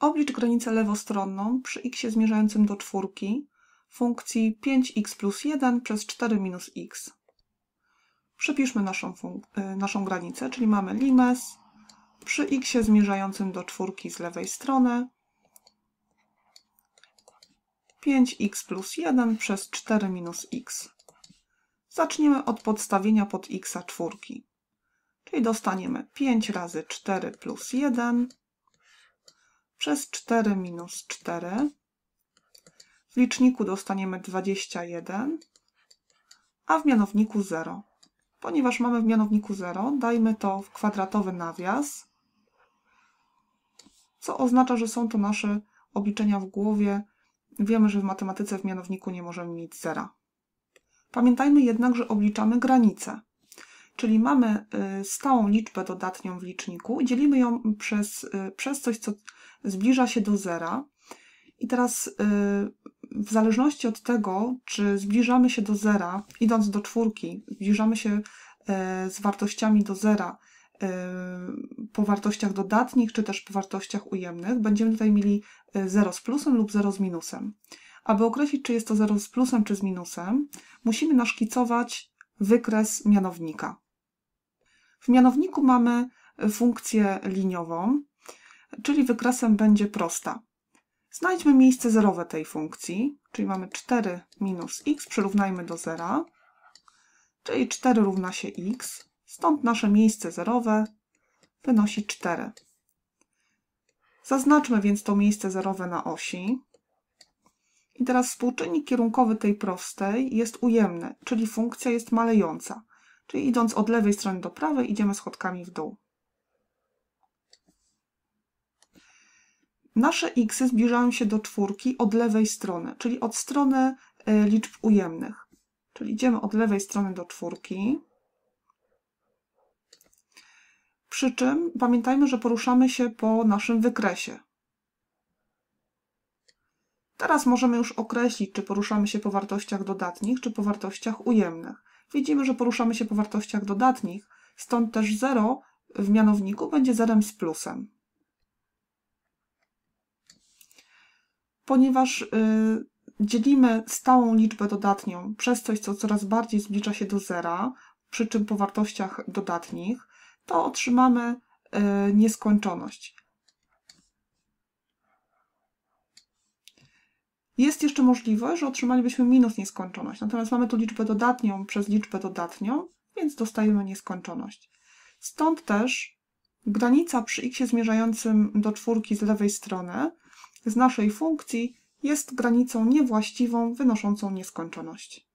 Oblicz granicę lewostronną przy x zmierzającym do czwórki funkcji 5x plus 1 przez 4 minus x. Przypiszmy naszą, y, naszą granicę, czyli mamy limes przy x zmierzającym do czwórki z lewej strony 5x plus 1 przez 4 minus x. Zaczniemy od podstawienia pod x czwórki, czyli dostaniemy 5 razy 4 plus 1 przez 4 minus 4. W liczniku dostaniemy 21, a w mianowniku 0. Ponieważ mamy w mianowniku 0, dajmy to w kwadratowy nawias, co oznacza, że są to nasze obliczenia w głowie. Wiemy, że w matematyce w mianowniku nie możemy mieć zera. Pamiętajmy jednak, że obliczamy granice czyli mamy y, stałą liczbę dodatnią w liczniku i dzielimy ją przez, y, przez coś, co zbliża się do zera. I teraz y, w zależności od tego, czy zbliżamy się do zera, idąc do czwórki, zbliżamy się z wartościami do zera po wartościach dodatnich, czy też po wartościach ujemnych, będziemy tutaj mieli 0 z plusem lub 0 z minusem. Aby określić, czy jest to 0 z plusem, czy z minusem, musimy naszkicować wykres mianownika. W mianowniku mamy funkcję liniową, czyli wykresem będzie prosta. Znajdźmy miejsce zerowe tej funkcji, czyli mamy 4 minus x, przyrównajmy do zera, czyli 4 równa się x, stąd nasze miejsce zerowe wynosi 4. Zaznaczmy więc to miejsce zerowe na osi. I teraz współczynnik kierunkowy tej prostej jest ujemny, czyli funkcja jest malejąca. Czyli idąc od lewej strony do prawej, idziemy schodkami w dół. Nasze x -y zbliżają się do czwórki od lewej strony, czyli od strony e, liczb ujemnych. Czyli idziemy od lewej strony do czwórki. Przy czym pamiętajmy, że poruszamy się po naszym wykresie. Teraz możemy już określić, czy poruszamy się po wartościach dodatnich, czy po wartościach ujemnych widzimy, że poruszamy się po wartościach dodatnich, stąd też 0 w mianowniku będzie zerem z plusem. Ponieważ yy, dzielimy stałą liczbę dodatnią przez coś, co coraz bardziej zbliża się do zera, przy czym po wartościach dodatnich, to otrzymamy y, nieskończoność. Jest jeszcze możliwość, że otrzymalibyśmy minus nieskończoność, natomiast mamy tu liczbę dodatnią przez liczbę dodatnią, więc dostajemy nieskończoność. Stąd też granica przy x zmierzającym do czwórki z lewej strony z naszej funkcji jest granicą niewłaściwą wynoszącą nieskończoność.